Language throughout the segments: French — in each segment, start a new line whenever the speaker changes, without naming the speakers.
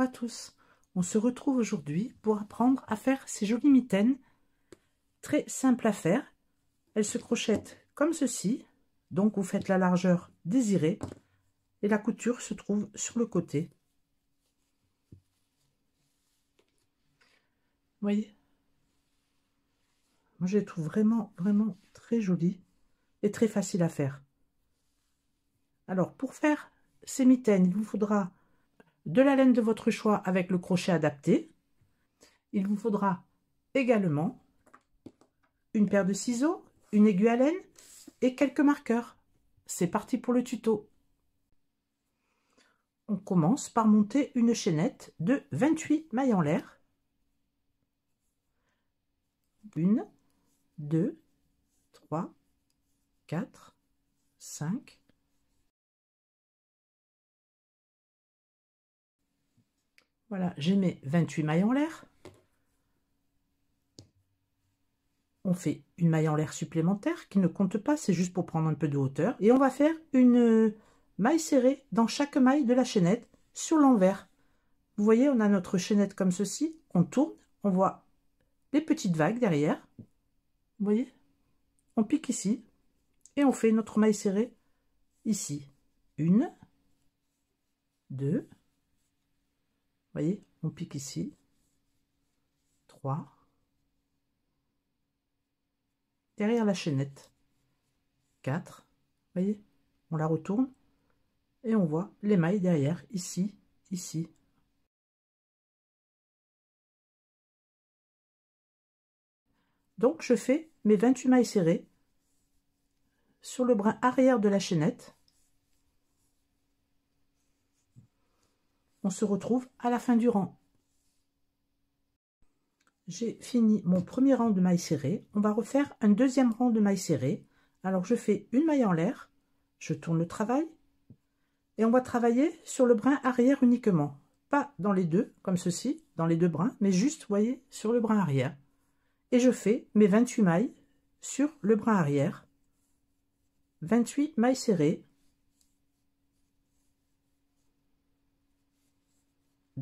à tous. On se retrouve aujourd'hui pour apprendre à faire ces jolies mitaines. Très simple à faire. Elles se crochettent comme ceci. Donc vous faites la largeur désirée. Et la couture se trouve sur le côté. voyez Moi je les trouve vraiment, vraiment très jolies. Et très faciles à faire. Alors pour faire ces mitaines, il vous faudra de la laine de votre choix avec le crochet adapté. Il vous faudra également une paire de ciseaux, une aiguille à laine et quelques marqueurs. C'est parti pour le tuto. On commence par monter une chaînette de 28 mailles en l'air. 1, 2, 3, 4, 5, Voilà, j'ai mes 28 mailles en l'air. On fait une maille en l'air supplémentaire qui ne compte pas, c'est juste pour prendre un peu de hauteur. Et on va faire une maille serrée dans chaque maille de la chaînette sur l'envers. Vous voyez, on a notre chaînette comme ceci. On tourne, on voit les petites vagues derrière. Vous voyez On pique ici et on fait notre maille serrée ici. Une, deux, voyez, on pique ici. 3. Derrière la chaînette. 4. voyez, on la retourne et on voit les mailles derrière, ici, ici. Donc je fais mes 28 mailles serrées sur le brin arrière de la chaînette. On se retrouve à la fin du rang. J'ai fini mon premier rang de mailles serrées. On va refaire un deuxième rang de mailles serrées. Alors, je fais une maille en l'air. Je tourne le travail. Et on va travailler sur le brin arrière uniquement. Pas dans les deux, comme ceci, dans les deux brins, mais juste, voyez, sur le brin arrière. Et je fais mes 28 mailles sur le brin arrière. 28 mailles serrées.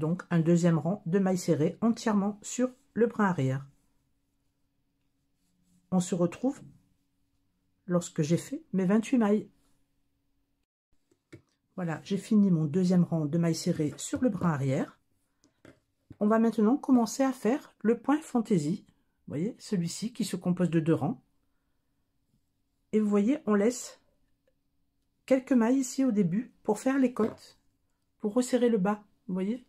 donc un deuxième rang de mailles serrées entièrement sur le brin arrière. On se retrouve lorsque j'ai fait mes 28 mailles. Voilà, j'ai fini mon deuxième rang de mailles serrées sur le brin arrière. On va maintenant commencer à faire le point fantaisie. Vous voyez, celui-ci qui se compose de deux rangs. Et vous voyez, on laisse quelques mailles ici au début pour faire les côtes, pour resserrer le bas, vous voyez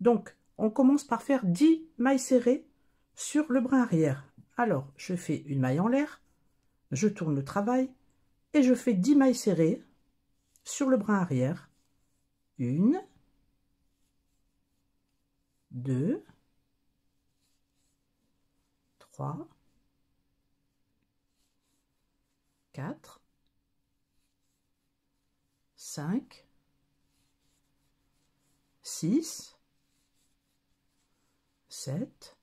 donc, on commence par faire 10 mailles serrées sur le brin arrière. Alors, je fais une maille en l'air, je tourne le travail et je fais 10 mailles serrées sur le brin arrière. 1 2 3 4 5 6 7,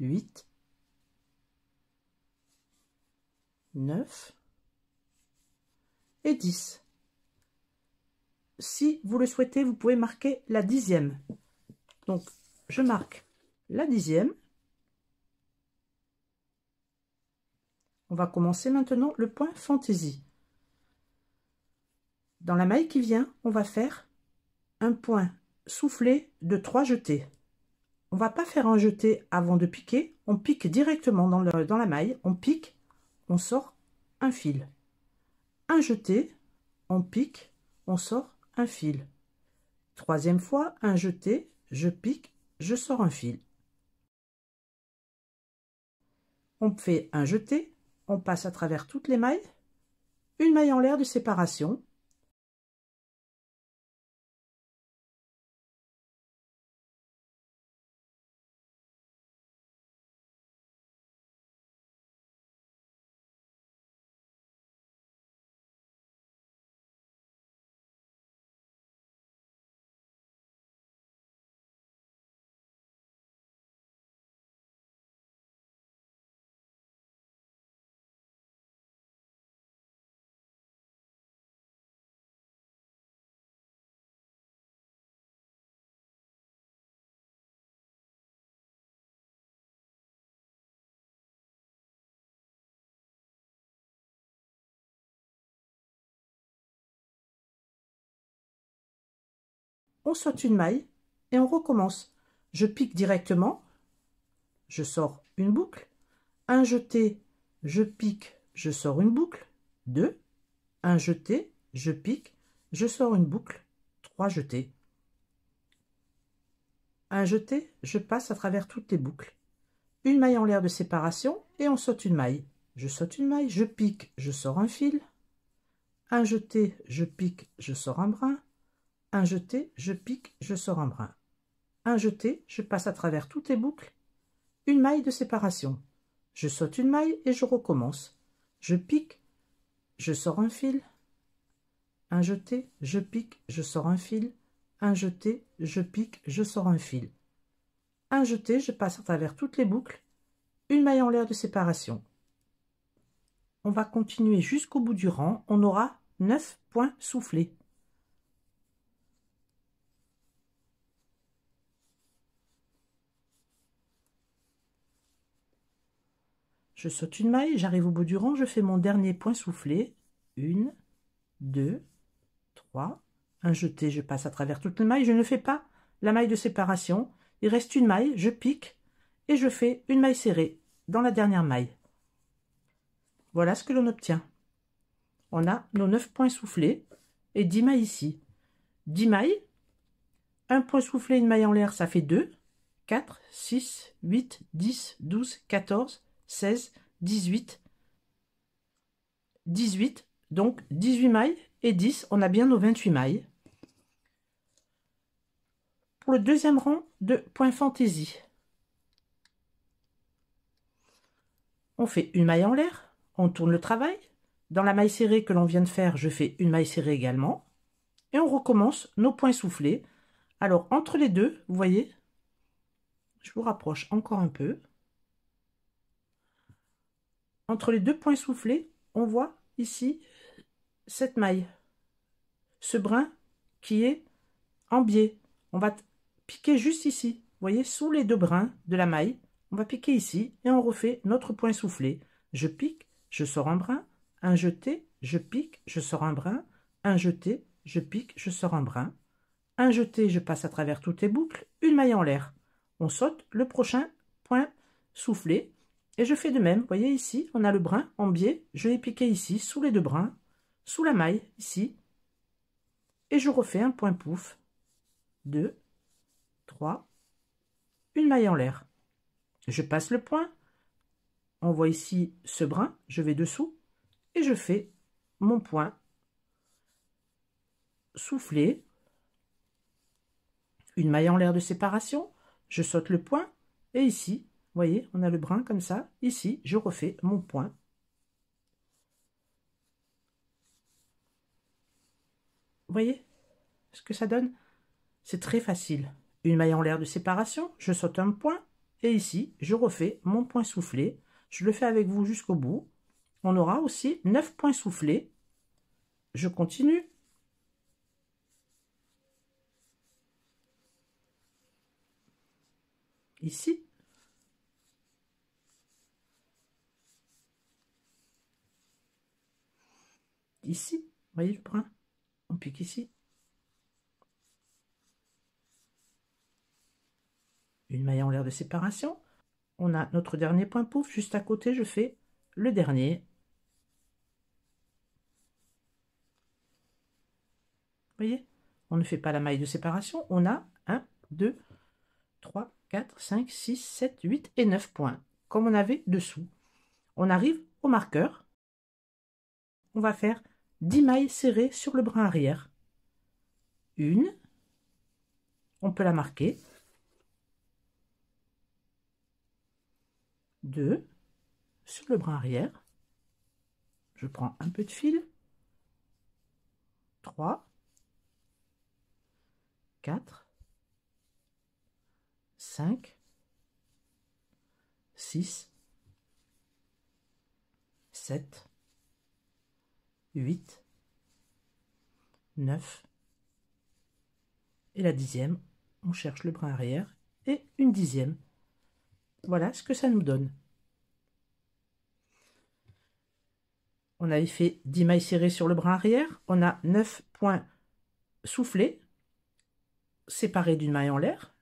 8, 9 et 10. Si vous le souhaitez, vous pouvez marquer la dixième. Donc, je marque la dixième. On va commencer maintenant le point fantaisie. Dans la maille qui vient, on va faire un point souffler de trois jetés. On va pas faire un jeté avant de piquer, on pique directement dans, dans la maille, on pique, on sort un fil. Un jeté, on pique, on sort un fil. Troisième fois, un jeté, je pique, je sors un fil. On fait un jeté, on passe à travers toutes les mailles, une maille en l'air de séparation, on saute une maille et on recommence. Je pique directement, je sors une boucle, un jeté, je pique, je sors une boucle, deux, un jeté, je pique, je sors une boucle, trois jetés. Un jeté, je passe à travers toutes les boucles. Une maille en l'air de séparation et on saute une maille. Je saute une maille, je pique, je sors un fil. Un jeté, je pique, je sors un brin. Un jeté, je pique, je sors un brin. Un jeté, je passe à travers toutes les boucles. Une maille de séparation. Je saute une maille et je recommence. Je pique, je sors un fil. Un jeté, je pique, je sors un fil. Un jeté, je pique, je sors un fil. Un jeté, je passe à travers toutes les boucles. Une maille en l'air de séparation. On va continuer jusqu'au bout du rang. On aura 9 points soufflés. Je saute une maille, j'arrive au bout du rang, je fais mon dernier point soufflé. Une, deux, trois. Un jeté, je passe à travers toute les maille. Je ne fais pas la maille de séparation. Il reste une maille, je pique et je fais une maille serrée dans la dernière maille. Voilà ce que l'on obtient. On a nos 9 points soufflés et 10 mailles ici. 10 mailles, un point soufflé, une maille en l'air, ça fait deux, quatre, six, huit, dix, douze, quatorze. 16, 18, 18, donc 18 mailles et 10, on a bien nos 28 mailles. Pour le deuxième rang de point fantaisie, on fait une maille en l'air, on tourne le travail. Dans la maille serrée que l'on vient de faire, je fais une maille serrée également. Et on recommence nos points soufflés. Alors entre les deux, vous voyez, je vous rapproche encore un peu. Entre les deux points soufflés, on voit ici cette maille. Ce brin qui est en biais. On va piquer juste ici. Vous voyez, sous les deux brins de la maille, on va piquer ici et on refait notre point soufflé. Je pique, je sors un brin, un jeté, je pique, je sors un brin, un jeté, je pique, je sors un brin, un jeté, je passe à travers toutes les boucles, une maille en l'air. On saute le prochain point soufflé et je fais de même, vous voyez ici, on a le brin en biais, je l'ai piqué ici, sous les deux brins, sous la maille, ici, et je refais un point pouf, 2, 3, une maille en l'air. Je passe le point, on voit ici ce brin, je vais dessous, et je fais mon point soufflé, une maille en l'air de séparation, je saute le point, et ici, voyez, on a le brun comme ça. Ici, je refais mon point. voyez ce que ça donne C'est très facile. Une maille en l'air de séparation, je saute un point. Et ici, je refais mon point soufflé. Je le fais avec vous jusqu'au bout. On aura aussi 9 points soufflés. Je continue. Ici, ici. Vous voyez le brin, On pique ici. Une maille en l'air de séparation. On a notre dernier point pouf. Juste à côté, je fais le dernier. Vous voyez On ne fait pas la maille de séparation. On a 1, 2, 3, 4, 5, 6, 7, 8 et 9 points, comme on avait dessous. On arrive au marqueur. On va faire 10 mailles serrées sur le brin arrière. Une, on peut la marquer. 2 sur le brin arrière. Je prends un peu de fil. 3, 4, 5, 6, 7, 8, 9, et la dixième, on cherche le brin arrière, et une dixième. Voilà ce que ça nous donne. On avait fait 10 mailles serrées sur le brin arrière, on a 9 points soufflés, séparés d'une maille en l'air.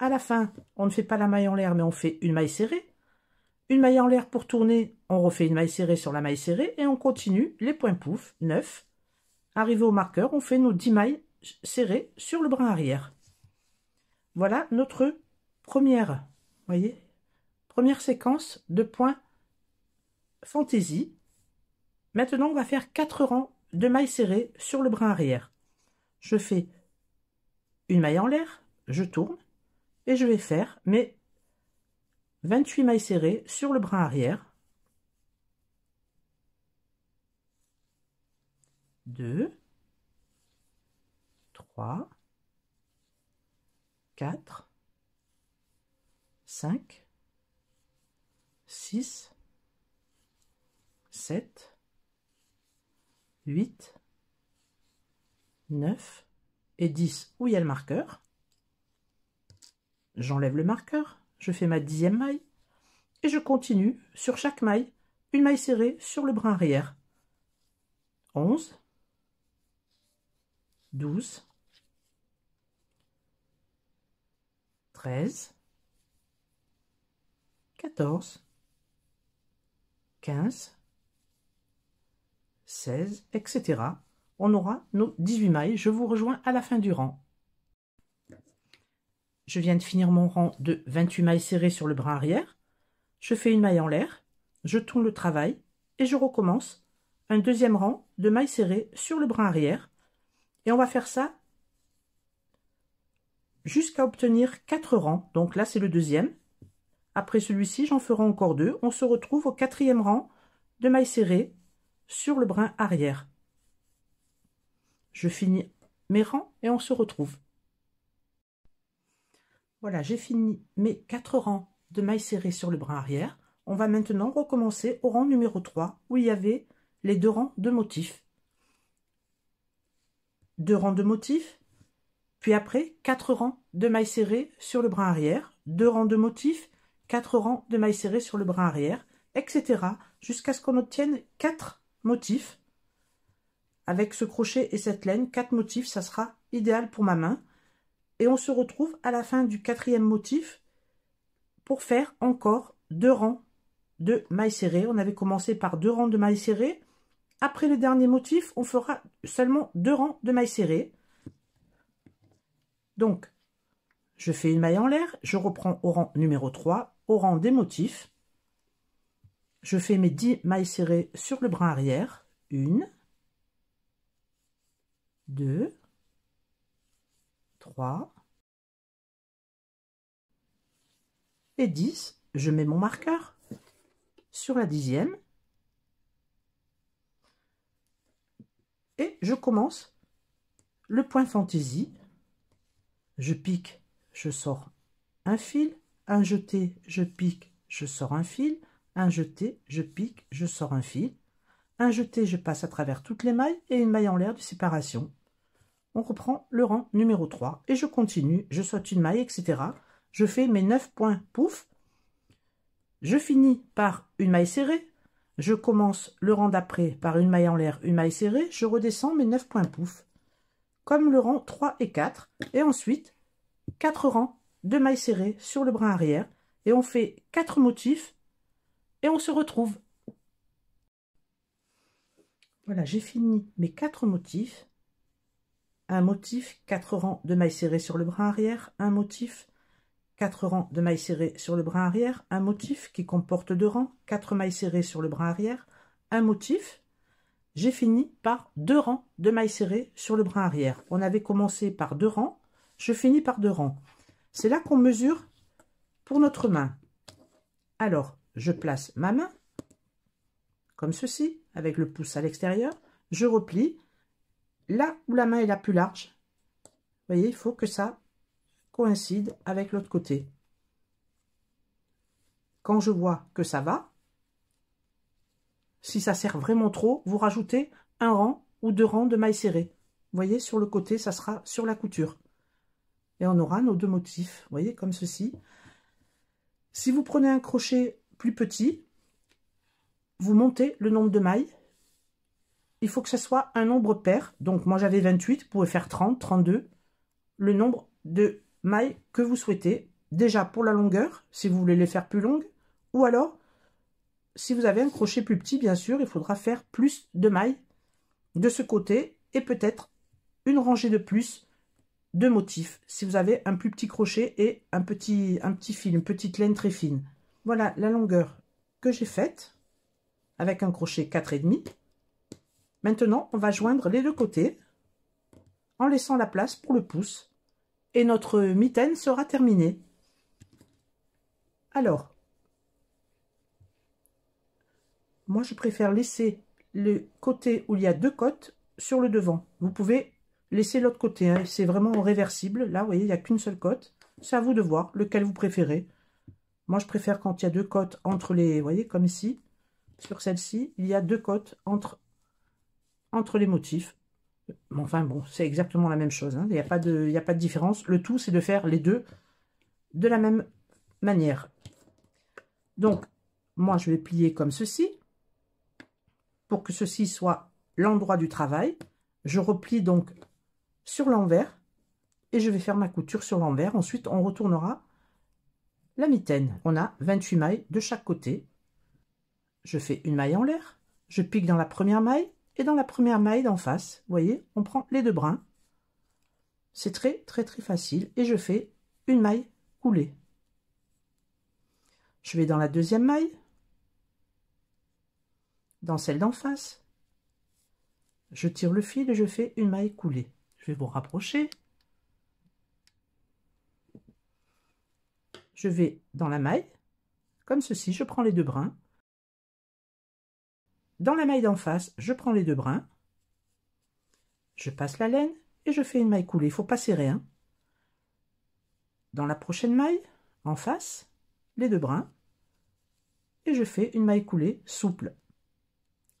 À la fin, on ne fait pas la maille en l'air, mais on fait une maille serrée. Une maille en l'air pour tourner, on refait une maille serrée sur la maille serrée et on continue les points pouf, 9. Arrivé au marqueur, on fait nos 10 mailles serrées sur le brin arrière. Voilà notre première, voyez, première séquence de points fantaisie. Maintenant, on va faire 4 rangs de mailles serrées sur le brin arrière. Je fais une maille en l'air, je tourne et je vais faire mes 28 mailles serrées sur le brin arrière. 2, 3, 4, 5, 6, 7, 8, 9 et 10 où il y a le marqueur. J'enlève le marqueur. Je fais ma dixième maille et je continue sur chaque maille, une maille serrée sur le brin arrière. 11, 12, 13, 14, 15, 16, etc. On aura nos 18 mailles. Je vous rejoins à la fin du rang je viens de finir mon rang de 28 mailles serrées sur le brin arrière, je fais une maille en l'air, je tourne le travail et je recommence un deuxième rang de mailles serrées sur le brin arrière et on va faire ça jusqu'à obtenir 4 rangs. Donc là, c'est le deuxième. Après celui-ci, j'en ferai encore deux. On se retrouve au quatrième rang de mailles serrées sur le brin arrière. Je finis mes rangs et on se retrouve. Voilà, j'ai fini mes quatre rangs de mailles serrées sur le brin arrière. On va maintenant recommencer au rang numéro 3 où il y avait les deux rangs de motifs. Deux rangs de motifs, puis après quatre rangs de mailles serrées sur le brin arrière, deux rangs de motifs, quatre rangs de mailles serrées sur le brin arrière, etc. jusqu'à ce qu'on obtienne quatre motifs. Avec ce crochet et cette laine, quatre motifs, ça sera idéal pour ma main. Et on se retrouve à la fin du quatrième motif pour faire encore deux rangs de mailles serrées. On avait commencé par deux rangs de mailles serrées. Après le dernier motif, on fera seulement deux rangs de mailles serrées. Donc, je fais une maille en l'air, je reprends au rang numéro 3, au rang des motifs. Je fais mes 10 mailles serrées sur le brin arrière. une 2, et 10. Je mets mon marqueur sur la dixième et je commence le point fantaisie. Je pique, je sors un fil, un jeté, je pique, je sors un fil, un jeté, je pique, je sors un fil, un jeté, je passe à travers toutes les mailles et une maille en l'air de séparation on reprend le rang numéro 3 et je continue, je saute une maille, etc. Je fais mes 9 points, pouf. Je finis par une maille serrée. Je commence le rang d'après par une maille en l'air, une maille serrée. Je redescends mes 9 points, pouf. Comme le rang 3 et 4. Et ensuite, 4 rangs de mailles serrées sur le brin arrière. Et on fait 4 motifs et on se retrouve. Voilà, j'ai fini mes 4 motifs un motif, quatre rangs de mailles serrées sur le brin arrière, un motif, quatre rangs de mailles serrées sur le brin arrière, un motif qui comporte deux rangs, quatre mailles serrées sur le brin arrière, un motif. J'ai fini par deux rangs de mailles serrées sur le brin arrière. On avait commencé par deux rangs, je finis par deux rangs. C'est là qu'on mesure pour notre main. Alors, je place ma main, comme ceci, avec le pouce à l'extérieur, je replie, là où la main est la plus large, vous voyez, il faut que ça coïncide avec l'autre côté. Quand je vois que ça va, si ça sert vraiment trop, vous rajoutez un rang ou deux rangs de mailles serrées. Vous voyez, sur le côté, ça sera sur la couture. Et on aura nos deux motifs, vous voyez, comme ceci. Si vous prenez un crochet plus petit, vous montez le nombre de mailles il faut que ce soit un nombre pair. Donc moi j'avais 28, vous pouvez faire 30, 32, le nombre de mailles que vous souhaitez. Déjà pour la longueur, si vous voulez les faire plus longues, ou alors si vous avez un crochet plus petit, bien sûr, il faudra faire plus de mailles de ce côté et peut-être une rangée de plus de motifs si vous avez un plus petit crochet et un petit, un petit fil, une petite laine très fine. Voilà la longueur que j'ai faite avec un crochet 4,5. Maintenant, on va joindre les deux côtés en laissant la place pour le pouce et notre mitaine sera terminée. Alors, moi je préfère laisser le côté où il y a deux côtes sur le devant. Vous pouvez laisser l'autre côté, hein, c'est vraiment réversible. Là, vous voyez, il n'y a qu'une seule côte. C'est à vous de voir lequel vous préférez. Moi, je préfère quand il y a deux côtes entre les... Vous voyez, comme ici, sur celle-ci, il y a deux côtes entre entre les motifs. enfin bon, c'est exactement la même chose. Hein. Il n'y a, pas de, a pas de différence. Le tout, c'est de faire les deux de la même manière. Donc, moi, je vais plier comme ceci. Pour que ceci soit l'endroit du travail, je replie donc sur l'envers et je vais faire ma couture sur l'envers. Ensuite, on retournera la mitaine. On a 28 mailles de chaque côté. Je fais une maille en l'air, je pique dans la première maille, et dans la première maille d'en face, vous voyez, on prend les deux brins. C'est très très très facile. Et je fais une maille coulée. Je vais dans la deuxième maille, dans celle d'en face. Je tire le fil et je fais une maille coulée. Je vais vous rapprocher. Je vais dans la maille, comme ceci, je prends les deux brins, dans la maille d'en face, je prends les deux brins, je passe la laine et je fais une maille coulée. Il faut pas serrer. Hein. Dans la prochaine maille, en face, les deux brins, et je fais une maille coulée souple.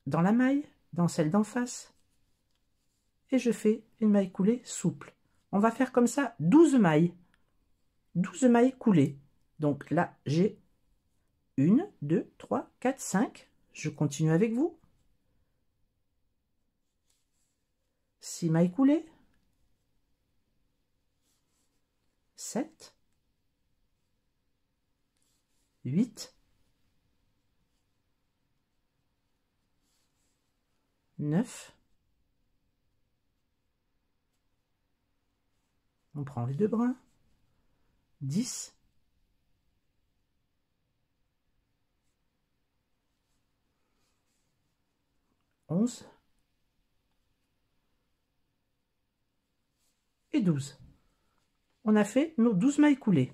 Dans la maille, dans celle d'en face, et je fais une maille coulée souple. On va faire comme ça 12 mailles. 12 mailles coulées. Donc là, j'ai 1, 2, 3, 4, 5, je continue avec vous. si mailles coulées. 7, 8, 9. On prend les deux brins. 10, 11 et 12. On a fait nos 12 mailles coulées.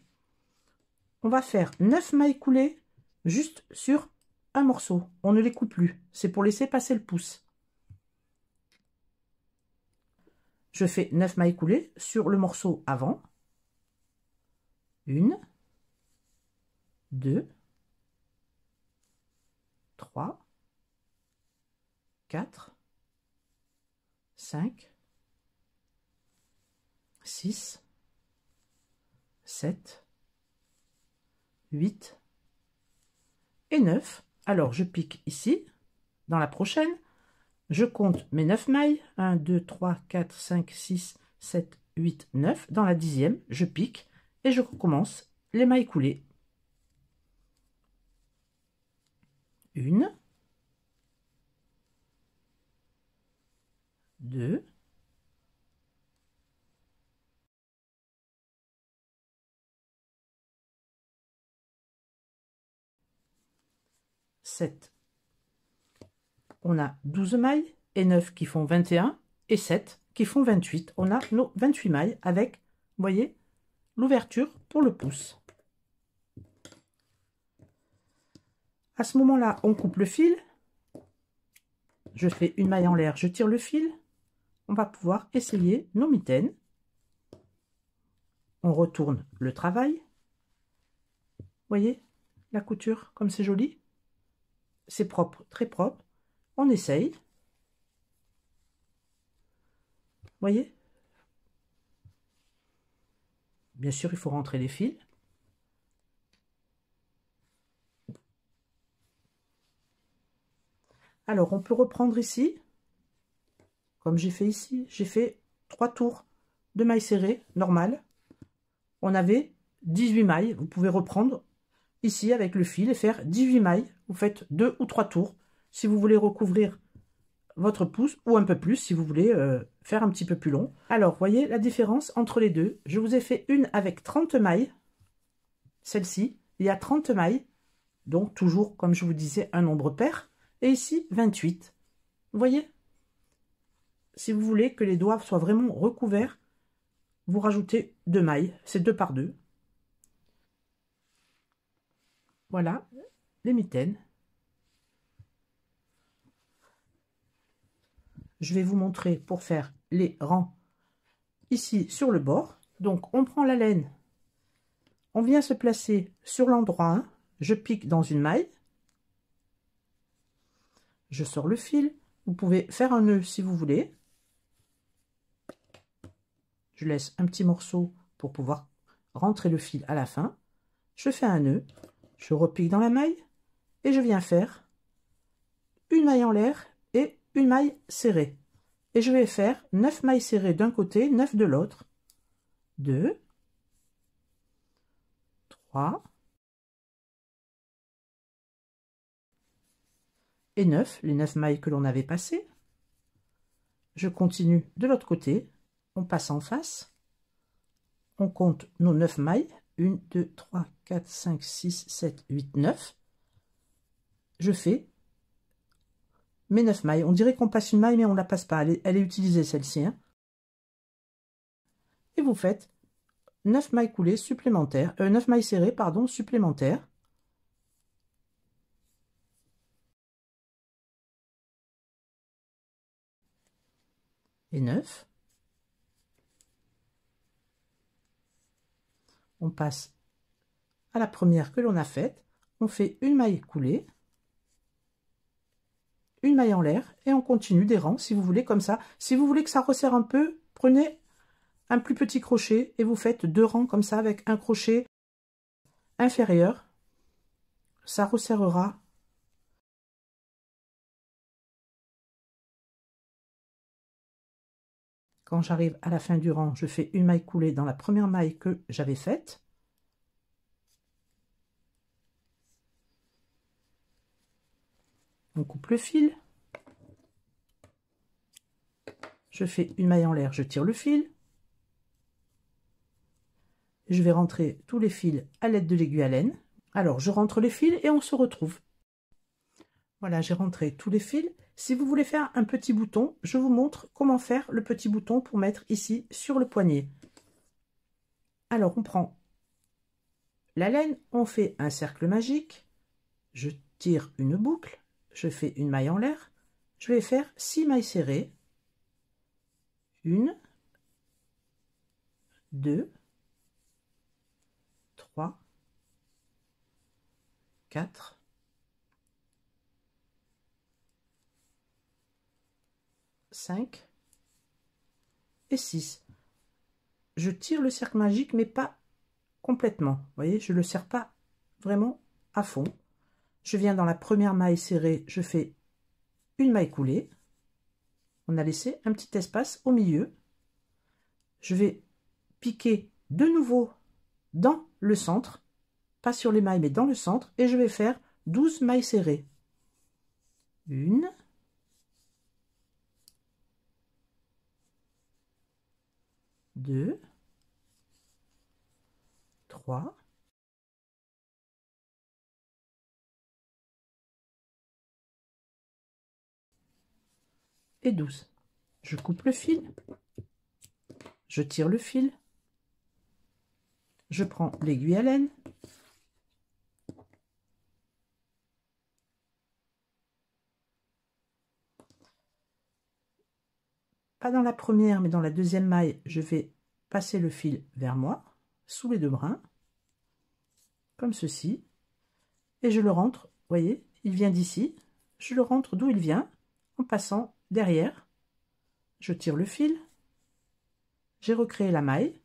On va faire 9 mailles coulées juste sur un morceau. On ne les coupe plus. C'est pour laisser passer le pouce. Je fais 9 mailles coulées sur le morceau avant. 1, 2, 3, 4, 5, 6, 7, 8 et 9. Alors, je pique ici, dans la prochaine, je compte mes 9 mailles, 1, 2, 3, 4, 5, 6, 7, 8, 9. Dans la dixième, je pique et je recommence les mailles coulées. Une, 2 7 On a 12 mailles et 9 qui font 21 et 7 qui font 28. On a nos 28 mailles avec, voyez, l'ouverture pour le pouce. À ce moment-là, on coupe le fil. Je fais une maille en l'air, je tire le fil on va pouvoir essayer nos mitaines. On retourne le travail. Voyez la couture, comme c'est joli. C'est propre, très propre. On essaye. Voyez Bien sûr, il faut rentrer les fils. Alors, on peut reprendre ici comme j'ai fait ici. J'ai fait trois tours de mailles serrées, normales. On avait 18 mailles. Vous pouvez reprendre ici avec le fil et faire 18 mailles. Vous faites deux ou trois tours. Si vous voulez recouvrir votre pouce ou un peu plus si vous voulez euh, faire un petit peu plus long. Alors, voyez la différence entre les deux. Je vous ai fait une avec 30 mailles. Celle-ci, il y a 30 mailles. Donc, toujours, comme je vous disais, un nombre pair. Et ici, 28. Vous voyez si vous voulez que les doigts soient vraiment recouverts, vous rajoutez deux mailles, c'est deux par deux. Voilà les mitaines. Je vais vous montrer pour faire les rangs ici sur le bord. Donc on prend la laine, on vient se placer sur l'endroit je pique dans une maille, je sors le fil, vous pouvez faire un nœud si vous voulez, je laisse un petit morceau pour pouvoir rentrer le fil à la fin. Je fais un nœud, je repique dans la maille et je viens faire une maille en l'air et une maille serrée. Et je vais faire 9 mailles serrées d'un côté, neuf de l'autre. 2, 3 et 9, les 9 mailles que l'on avait passées. Je continue de l'autre côté on passe en face, on compte nos 9 mailles, 1, 2, 3, 4, 5, 6, 7, 8, 9, je fais mes 9 mailles. On dirait qu'on passe une maille, mais on ne la passe pas. Elle est, elle est utilisée, celle-ci. Hein. Et vous faites 9 mailles coulées supplémentaires, 9 euh, mailles serrées, pardon, supplémentaires. Et 9. on passe à la première que l'on a faite, on fait une maille coulée, une maille en l'air et on continue des rangs si vous voulez comme ça. Si vous voulez que ça resserre un peu, prenez un plus petit crochet et vous faites deux rangs comme ça avec un crochet inférieur. Ça resserrera j'arrive à la fin du rang, je fais une maille coulée dans la première maille que j'avais faite. On coupe le fil. Je fais une maille en l'air, je tire le fil. Je vais rentrer tous les fils à l'aide de l'aiguille à laine. Alors je rentre les fils et on se retrouve. Voilà, j'ai rentré tous les fils si vous voulez faire un petit bouton, je vous montre comment faire le petit bouton pour mettre ici sur le poignet. Alors on prend la laine, on fait un cercle magique, je tire une boucle, je fais une maille en l'air, je vais faire 6 mailles serrées. 1, 2, 3, 4, 5 et 6. Je tire le cercle magique, mais pas complètement. Vous voyez, je ne le serre pas vraiment à fond. Je viens dans la première maille serrée, je fais une maille coulée. On a laissé un petit espace au milieu. Je vais piquer de nouveau dans le centre, pas sur les mailles, mais dans le centre, et je vais faire 12 mailles serrées. Une, 2, 3, 12. Je coupe le fil, je tire le fil, je prends l'aiguille à laine, pas dans la première mais dans la deuxième maille, je vais le fil vers moi, sous les deux brins, comme ceci, et je le rentre, voyez, il vient d'ici, je le rentre d'où il vient, en passant derrière, je tire le fil, j'ai recréé la maille,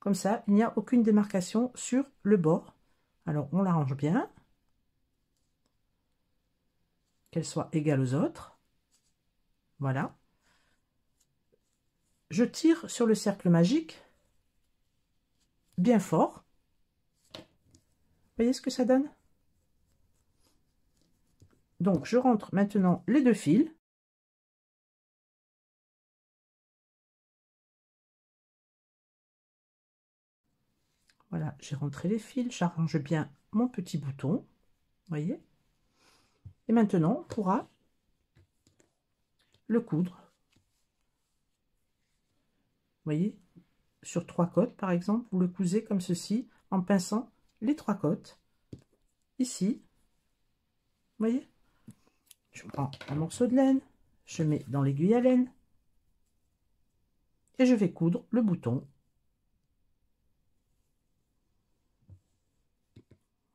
comme ça, il n'y a aucune démarcation sur le bord. Alors, on l'arrange bien, qu'elle soit égale aux autres, voilà, je tire sur le cercle magique bien fort. voyez ce que ça donne Donc, je rentre maintenant les deux fils. Voilà, j'ai rentré les fils, j'arrange bien mon petit bouton, voyez. Et maintenant, on pourra le coudre voyez, sur trois côtes par exemple, vous le cousez comme ceci en pinçant les trois côtes. Ici, vous voyez, je prends un morceau de laine, je mets dans l'aiguille à laine et je vais coudre le bouton.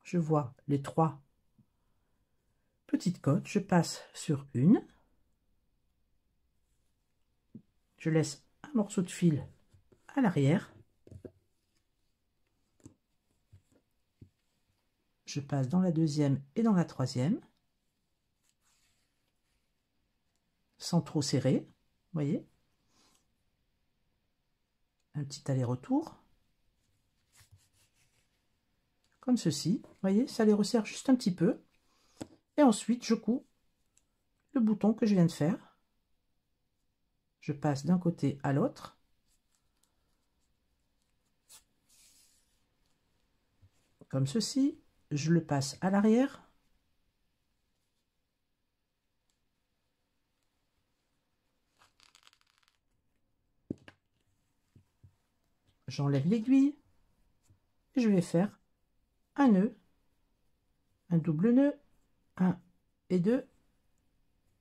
Je vois les trois petites côtes, je passe sur une, je laisse morceau de fil à l'arrière. Je passe dans la deuxième et dans la troisième. Sans trop serrer, voyez. Un petit aller-retour. Comme ceci, voyez, ça les resserre juste un petit peu. Et ensuite, je couds le bouton que je viens de faire. Je passe d'un côté à l'autre. Comme ceci. Je le passe à l'arrière. J'enlève l'aiguille. je vais faire un nœud, un double nœud, un et deux.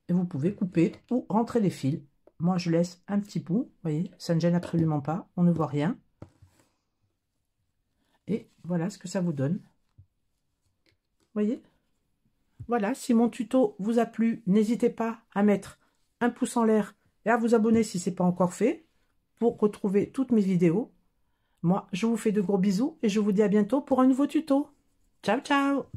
Et vous pouvez couper ou rentrer les fils moi, je laisse un petit bout, vous voyez, ça ne gêne absolument pas, on ne voit rien. Et voilà ce que ça vous donne. Vous voyez Voilà, si mon tuto vous a plu, n'hésitez pas à mettre un pouce en l'air et à vous abonner si ce n'est pas encore fait pour retrouver toutes mes vidéos. Moi, je vous fais de gros bisous et je vous dis à bientôt pour un nouveau tuto. Ciao, ciao